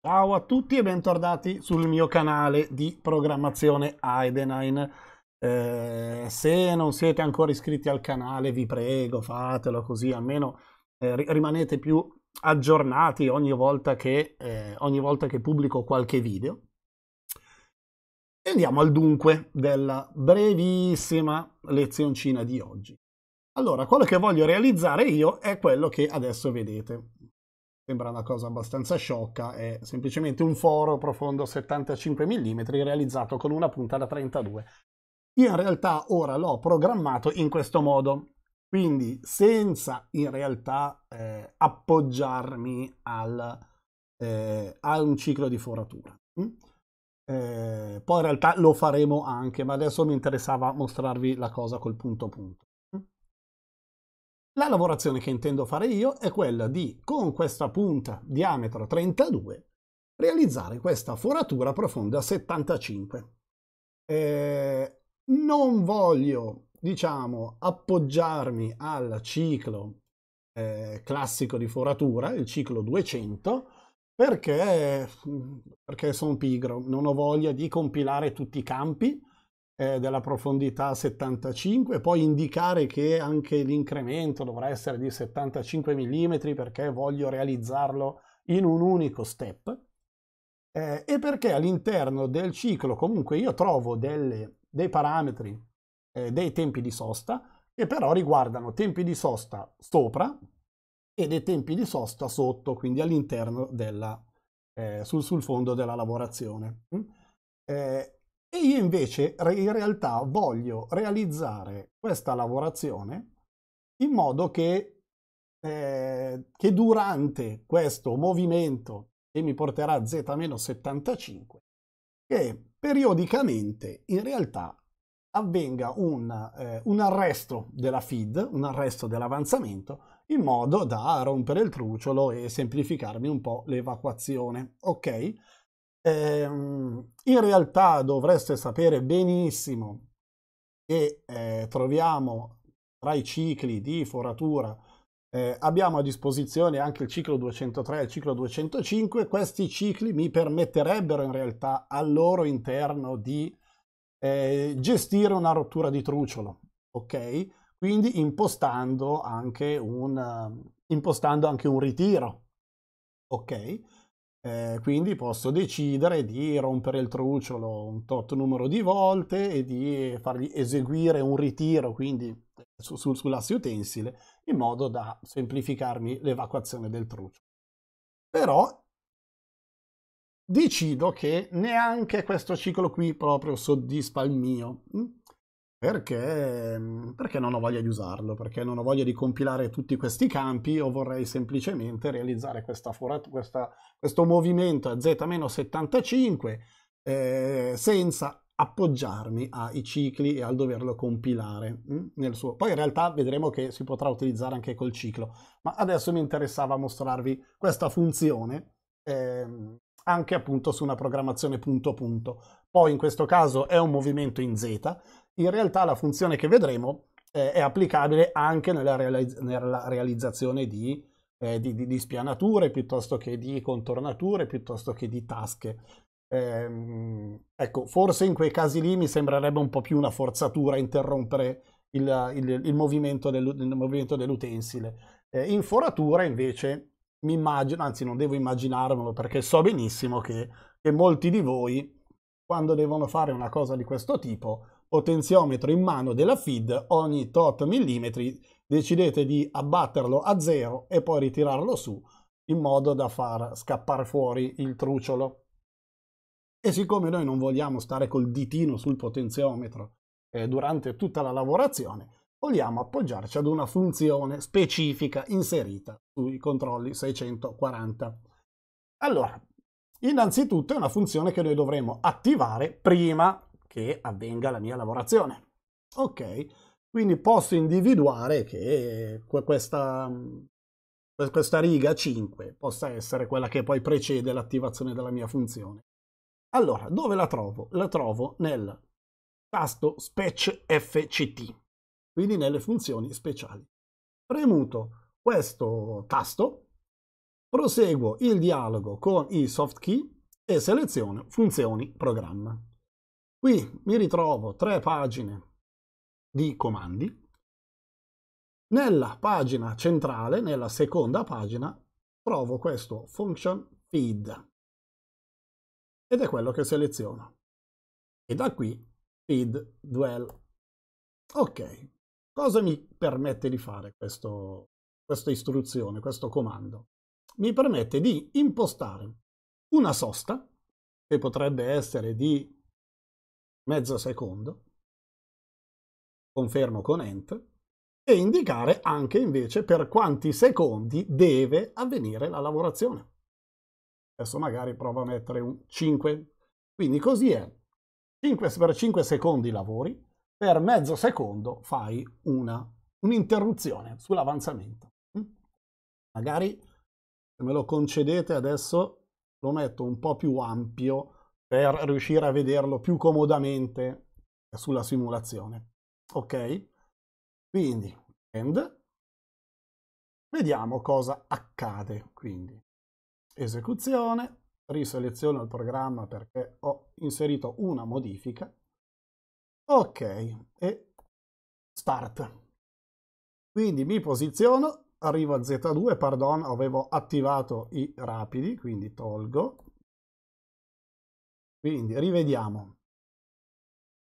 Ciao a tutti e bentornati sul mio canale di programmazione Aidenine. Eh, se non siete ancora iscritti al canale, vi prego, fatelo così almeno eh, rimanete più aggiornati ogni volta, che, eh, ogni volta che pubblico qualche video. E andiamo al dunque della brevissima lezioncina di oggi. Allora, quello che voglio realizzare io è quello che adesso vedete sembra una cosa abbastanza sciocca, è semplicemente un foro profondo 75 mm realizzato con una punta da 32. Io in realtà ora l'ho programmato in questo modo, quindi senza in realtà eh, appoggiarmi al, eh, a un ciclo di foratura. Mm? Eh, poi in realtà lo faremo anche, ma adesso mi interessava mostrarvi la cosa col punto punto. La lavorazione che intendo fare io è quella di, con questa punta diametro 32, realizzare questa foratura profonda 75. Eh, non voglio, diciamo, appoggiarmi al ciclo eh, classico di foratura, il ciclo 200, perché, mm, perché sono pigro, non ho voglia di compilare tutti i campi, eh, della profondità 75, poi indicare che anche l'incremento dovrà essere di 75 mm perché voglio realizzarlo in un unico step eh, e perché all'interno del ciclo comunque io trovo delle, dei parametri, eh, dei tempi di sosta che però riguardano tempi di sosta sopra e dei tempi di sosta sotto, quindi all'interno della, eh, sul, sul, fondo della lavorazione. Mm? Eh, e io invece in realtà voglio realizzare questa lavorazione in modo che, eh, che durante questo movimento che mi porterà a Z-75, che periodicamente in realtà avvenga un, eh, un, arresto della feed, un arresto dell'avanzamento, in modo da rompere il truciolo e semplificarmi un po' l'evacuazione. Ok? Eh, in realtà dovreste sapere benissimo che eh, troviamo tra i cicli di foratura eh, abbiamo a disposizione anche il ciclo 203 e il ciclo 205. Questi cicli mi permetterebbero in realtà al loro interno di eh, gestire una rottura di truciolo, ok? Quindi impostando anche un, impostando anche un ritiro, ok? Eh, quindi posso decidere di rompere il trucciolo un tot numero di volte e di fargli eseguire un ritiro, quindi su, su, sull'asse utensile, in modo da semplificarmi l'evacuazione del trucciolo. Però decido che neanche questo ciclo qui proprio soddisfa il mio. Mm? Perché, mm, perché, non ho voglia di usarlo, perché non ho voglia di compilare tutti questi campi, o vorrei semplicemente realizzare questa, questa, questo movimento a Z-75 eh, senza appoggiarmi ai cicli e al doverlo compilare mh, mm, suo... Poi in realtà vedremo che si potrà utilizzare anche col ciclo, ma adesso mi interessava mostrarvi questa funzione eh, anche appunto su una programmazione punto punto. Poi in questo caso è un movimento in Z, in realtà la funzione che vedremo eh, è applicabile anche nella, realizz nella realizzazione di, eh, di, di, di, spianature piuttosto che di contornature, piuttosto che di tasche. Eh, ecco, forse in quei casi lì mi sembrerebbe un po' più una forzatura interrompere il, il, il movimento, dell'utensile. Dell eh, in foratura invece mi immagino, anzi non devo immaginarmelo perché so benissimo che, che molti di voi quando devono fare una cosa di questo tipo potenziometro in mano della FID ogni tot millimetri, decidete di abbatterlo a zero e poi ritirarlo su in modo da far scappare fuori il truciolo. E siccome noi non vogliamo stare col ditino sul potenziometro eh, durante tutta la lavorazione, vogliamo appoggiarci ad una funzione specifica inserita sui controlli 640. Allora, innanzitutto è una funzione che noi dovremo attivare prima che avvenga la mia lavorazione. Ok, quindi posso individuare che questa, questa riga 5 possa essere quella che poi precede l'attivazione della mia funzione. Allora, dove la trovo? La trovo nel tasto spec fct, quindi nelle funzioni speciali. Premuto questo tasto, proseguo il dialogo con i soft key e seleziono funzioni programma. Qui mi ritrovo tre pagine di comandi. Nella pagina centrale, nella seconda pagina, trovo questo function feed ed è quello che seleziono. E da qui feed dwell. Ok, cosa mi permette di fare questo, questa istruzione, questo comando? Mi permette di impostare una sosta, che potrebbe essere di mezzo secondo, confermo con ent, e indicare anche invece per quanti secondi deve avvenire la lavorazione. Adesso magari provo a mettere un 5, quindi così è. 5 per 5 secondi lavori, per mezzo secondo fai un'interruzione sull'avanzamento. Mm? Magari se me lo concedete adesso lo metto un po' più ampio per riuscire a vederlo più comodamente sulla simulazione. Ok? Quindi, end. Vediamo cosa accade. Quindi, esecuzione, riseleziono il programma perché ho inserito una modifica. Ok, e start. Quindi mi posiziono, arrivo a Z2, pardon, avevo attivato i rapidi, quindi tolgo, quindi rivediamo.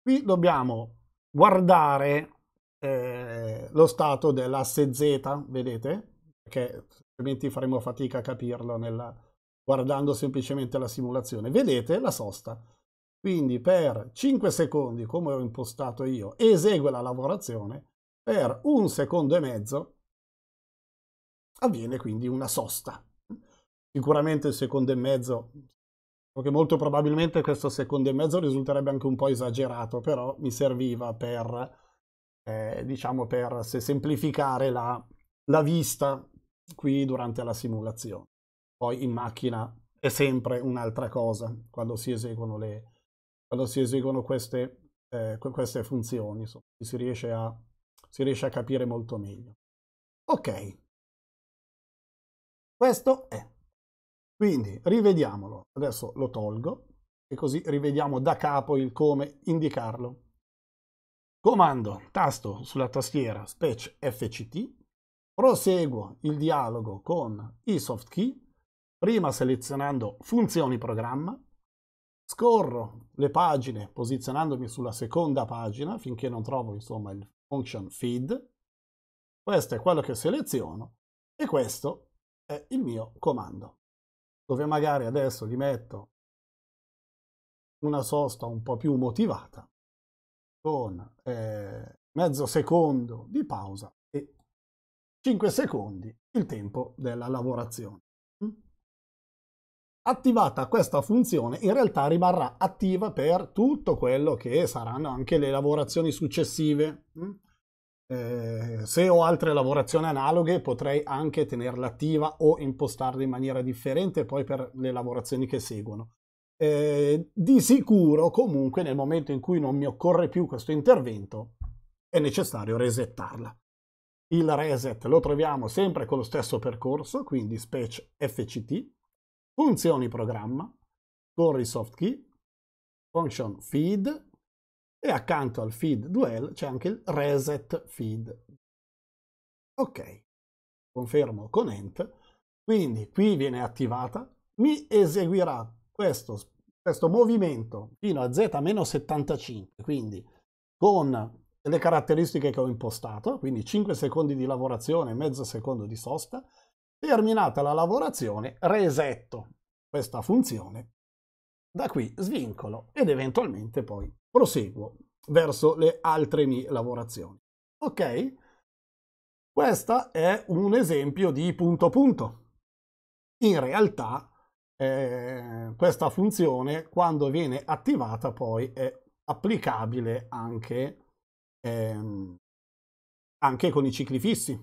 Qui dobbiamo guardare eh, lo stato dell'asse Z, vedete? Perché altrimenti faremo fatica a capirlo nella, guardando semplicemente la simulazione. Vedete la sosta. Quindi per 5 secondi, come ho impostato io, esegue la lavorazione, per un secondo e mezzo avviene quindi una sosta. Sicuramente il secondo e mezzo Ecco che molto probabilmente questo secondo e mezzo risulterebbe anche un po' esagerato, però mi serviva per, eh, diciamo, per semplificare la, la vista qui durante la simulazione. Poi in macchina è sempre un'altra cosa quando si eseguono, le, quando si eseguono queste, eh, queste funzioni, insomma, si, riesce a, si riesce a capire molto meglio. Ok, questo è. Quindi rivediamolo. Adesso lo tolgo e così rivediamo da capo il come indicarlo. Comando, tasto sulla tastiera Spec FCT, proseguo il dialogo con i soft key, prima selezionando funzioni programma, scorro le pagine posizionandomi sulla seconda pagina finché non trovo insomma il function feed, questo è quello che seleziono e questo è il mio comando dove magari adesso gli metto una sosta un po' più motivata con eh, mezzo secondo di pausa e 5 secondi il tempo della lavorazione. Mm? Attivata questa funzione in realtà rimarrà attiva per tutto quello che saranno anche le lavorazioni successive. Mm? Eh, se ho altre lavorazioni analoghe potrei anche tenerla attiva o impostarla in maniera differente poi per le lavorazioni che seguono. Eh, di sicuro comunque nel momento in cui non mi occorre più questo intervento è necessario resettarla. Il reset lo troviamo sempre con lo stesso percorso, quindi spec fct, funzioni programma, corri soft key, function feed, e accanto al feed duel c'è anche il reset feed. Ok, confermo con ent, quindi qui viene attivata, mi eseguirà questo, questo movimento fino a z-75, quindi con le caratteristiche che ho impostato, quindi 5 secondi di lavorazione mezzo secondo di sosta, terminata la lavorazione resetto questa funzione da qui svincolo ed eventualmente poi proseguo verso le altre mie lavorazioni. Ok? Questo è un esempio di punto punto. In realtà eh, questa funzione quando viene attivata poi è applicabile anche, ehm, anche con i cicli fissi.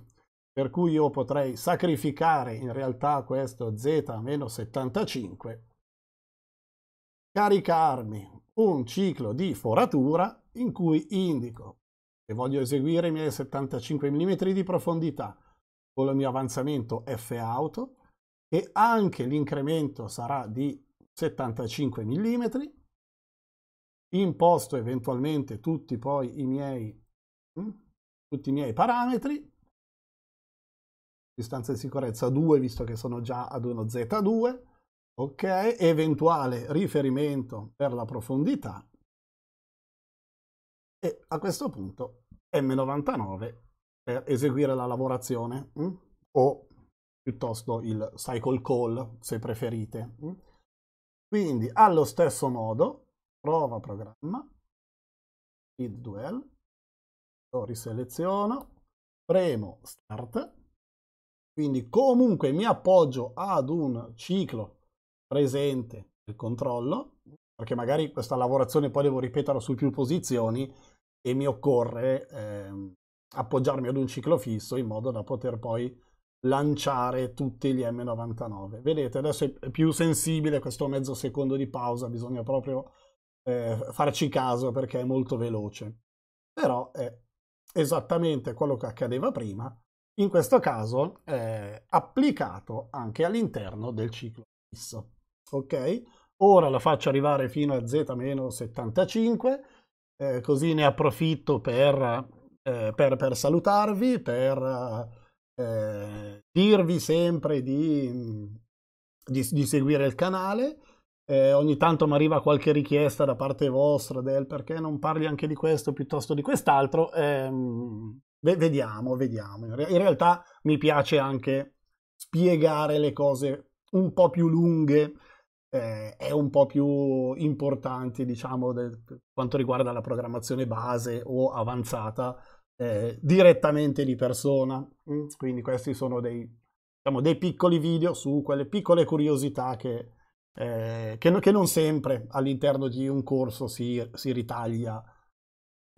Per cui io potrei sacrificare in realtà questo z-75 caricarmi un ciclo di foratura in cui indico che voglio eseguire i miei 75 mm di profondità con il mio avanzamento F auto e anche l'incremento sarà di 75 mm. Imposto eventualmente tutti poi i miei, mm, tutti i miei parametri, distanza di sicurezza 2 visto che sono già ad uno Z2, ok? Eventuale riferimento per la profondità. E a questo punto M99 per eseguire la lavorazione mh? Mm? o piuttosto il cycle call se preferite. Mh? Mm? Quindi allo stesso modo, prova programma, feed duel, lo riseleziono, premo start, quindi comunque mi appoggio ad un ciclo presente il controllo, perché magari questa lavorazione poi devo ripeterla su più posizioni e mi occorre eh, appoggiarmi ad un ciclo fisso in modo da poter poi lanciare tutti gli M99. Vedete, adesso è più sensibile questo mezzo secondo di pausa, bisogna proprio eh, farci caso perché è molto veloce. Però è esattamente quello che accadeva prima, in questo caso è applicato anche all'interno del ciclo fisso. Ok? Ora la faccio arrivare fino a Z-75, eh, così ne approfitto per, eh, per, per salutarvi, per eh, dirvi sempre di, di, di, seguire il canale. Eh, ogni tanto mi arriva qualche richiesta da parte vostra del perché non parli anche di questo piuttosto di quest'altro. Ehm, vediamo, vediamo. In realtà mi piace anche spiegare le cose un po' più lunghe eh, e un po' più importanti, diciamo, per quanto riguarda la programmazione base o avanzata eh, direttamente di persona. Mm, quindi questi sono dei, diciamo, dei piccoli video su quelle piccole curiosità che, eh, che, che non sempre all'interno di un corso si, si ritaglia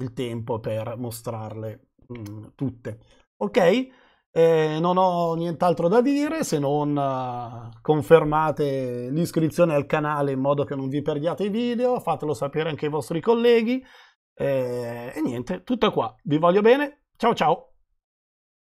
il tempo per mostrarle mh, mm, tutte. Ok? Eh, non ho nient'altro da dire se non eh, confermate l'iscrizione al canale in modo che non vi perdiate i video, fatelo sapere anche ai vostri colleghi. Eh, e niente, tutto qua. Vi voglio bene. Ciao ciao!